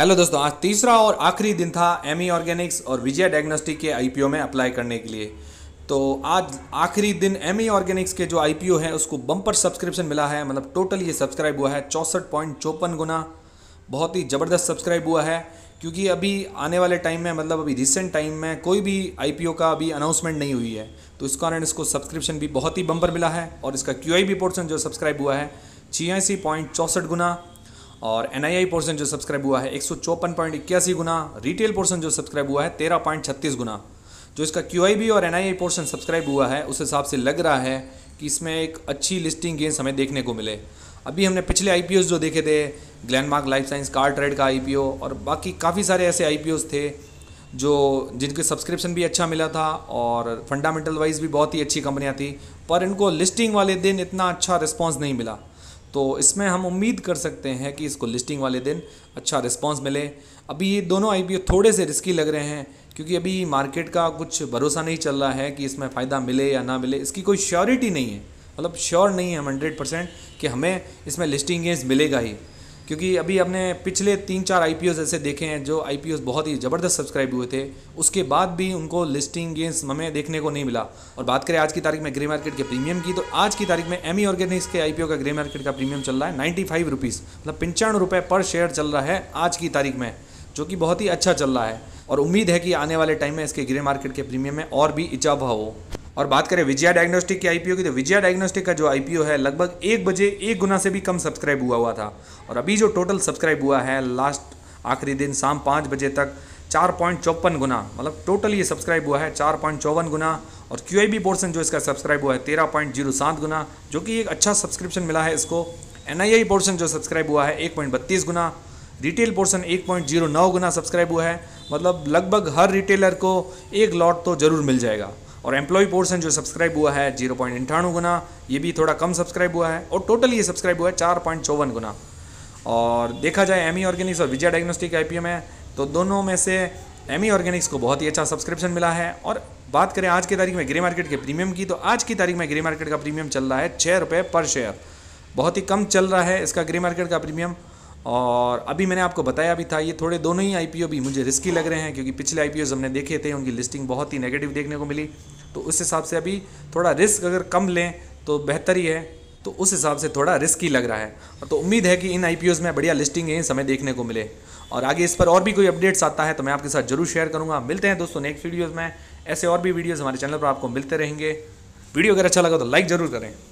hello दोस्तों आज तीसरा और आखिरी दिन था एम ऑर्गेनिक्स e और विजय डायग्नोस्टिक के आईपीओ में अप्लाई करने के लिए तो आज आखिरी दिन ई ऑर्गेनिक्स e के जो आईपीओ है उसको बम्पर सब्सक्रिप्शन मिला है मतलब टोटल ये सब्सक्राइब हुआ है चौंसठ पॉइंट चौपन गुना बहुत ही ज़बरदस्त सब्सक्राइब हुआ है क्योंकि अभी आने वाले टाइम में मतलब अभी रिसेंट टाइम में कोई भी आई का अभी अनाउंसमेंट नहीं हुई है तो इस कारण इसको सब्सक्रिप्शन भी बहुत ही बम्पर मिला है और इसका क्यू आई पोर्सन जो सब्सक्राइब हुआ है छियासी पॉइंट चौंसठ गुना और एन आई आई पोर्सन जो सब्सक्राइब हुआ है एक सौ चौपन पॉइंट इक्यासी गुना रिटेल पोर्सन जो सब्सक्राइब हुआ है तेरह पॉइंट छत्तीस गुना जो इसका क्यू आई बी और N I I portion subscribe हुआ है उस हिसाब से लग रहा है कि इसमें एक अच्छी लिस्टिंग गेंस हमें देखने को मिले अभी हमने पिछले आई पी ओज़ जो देखे थे Glenmark life science car trade का आई पी ओ और बाकी काफ़ी सारे ऐसे आई पी थे जो जिनके सब्सक्रिप्शन भी अच्छा मिला था और फंडामेंटल वाइज भी बहुत ही अच्छी कंपनियाँ थी पर इनको लिस्टिंग वाले दिन इतना अच्छा रिस्पॉन्स नहीं मिला तो इसमें हम उम्मीद कर सकते हैं कि इसको लिस्टिंग वाले दिन अच्छा रिस्पॉन्स मिले अभी ये दोनों आई थोड़े से रिस्की लग रहे हैं क्योंकि अभी मार्केट का कुछ भरोसा नहीं चल रहा है कि इसमें फ़ायदा मिले या ना मिले इसकी कोई श्योरिटी नहीं है मतलब श्योर नहीं है हंड्रेड परसेंट कि हमें इसमें लिस्टिंग गेंस मिलेगा ही क्योंकि अभी हमने पिछले तीन चार आई ऐसे देखे हैं जो आई बहुत ही ज़बरदस्त सब्सक्राइब हुए थे उसके बाद भी उनको लिस्टिंग गेंस हमें देखने को नहीं मिला और बात करें आज की तारीख में ग्रे मार्केट के प्रीमियम की तो आज की तारीख में ई ऑर्गेनिक्स के आई का ग्रे मार्केट का प्रीमियम चल रहा है नाइन्टी फाइव मतलब पंचानवे रुपये पर शेयर चल रहा है आज की तारीख में जो कि बहुत ही अच्छा चल रहा है और उम्मीद है कि आने वाले टाइम में इसके ग्रे मार्केट के प्रीमियम में और भी इजाफा हो और बात करें विजया डायग्नोस्टिक के आईपीओ की तो विजया डायग्नोस्टिक का जो आईपीओ है लगभग एक बजे एक गुना से भी कम सब्सक्राइब हुआ हुआ था और अभी जो टोटल सब्सक्राइब हुआ है लास्ट आखिरी दिन शाम पाँच बजे तक चार पॉइंट चौपन गुना मतलब टोटल ये सब्सक्राइब हुआ है चार पॉइंट चौवन गुना और क्यू आई बी पोर्सन जो इसका सब्सक्राइब हुआ है तेरह पॉइंट जीरो सात गुना जो कि एक अच्छा सब्सक्रिप्शन मिला है इसको एन आई आई पोर्सन जो सब्सक्राइब हुआ है एक पॉइंट बत्तीस गुना रिटेल पोर्सन एक पॉइंट जीरो नौ गुना सब्सक्राइब हुआ है मतलब लगभग हर रिटेलर को एक लॉट तो ज़रूर मिल जाएगा और एम्प्लॉय पोर्सन जो सब्सक्राइब हुआ है जीरो पॉइंट अंठानवे गुना ये भी थोड़ा कम सब्सक्राइब हुआ है और टोटल ये सब्सक्राइब हुआ है चार पॉइंट चौवन गुना और देखा जाए एमी ऑर्गेनिक्स e और विजय डायग्नोस्टिक आई में तो दोनों में से एमी ऑर्गेनिक्स e को बहुत ही अच्छा सब्सक्रिप्शन मिला है और बात करें आज की तारीख में ग्रे मार्केट के प्रीमियम की तो आज की तारीख में ग्रे मार्केट का प्रीमियम चल रहा है छः रुपये पर शेयर बहुत ही कम चल रहा है इसका ग्रे मार्केट का प्रीमियम और अभी मैंने आपको बताया भी था ये थोड़े दोनों ही आईपीओ भी मुझे रिस्की लग रहे हैं क्योंकि पिछले आई हमने देखे थे उनकी लिस्टिंग बहुत ही नेगेटिव देखने को मिली तो उस हिसाब से अभी थोड़ा रिस्क अगर कम लें तो बेहतर ही है तो उस हिसाब से थोड़ा रिस्की लग रहा है तो उम्मीद है कि इन आई में बढ़िया लिस्टिंग इस समय देखने को मिले और आगे इस पर और भी कोई अपडेट्स आता है तो मैं आपके साथ जरूर शेयर करूँगा मिलते हैं दोस्तों नेक्स्ट वीडियोज़ में ऐसे और भी वीडियोज़ हमारे चैनल पर आपको मिलते रहेंगे वीडियो अगर अच्छा लगा तो लाइक ज़रूर करें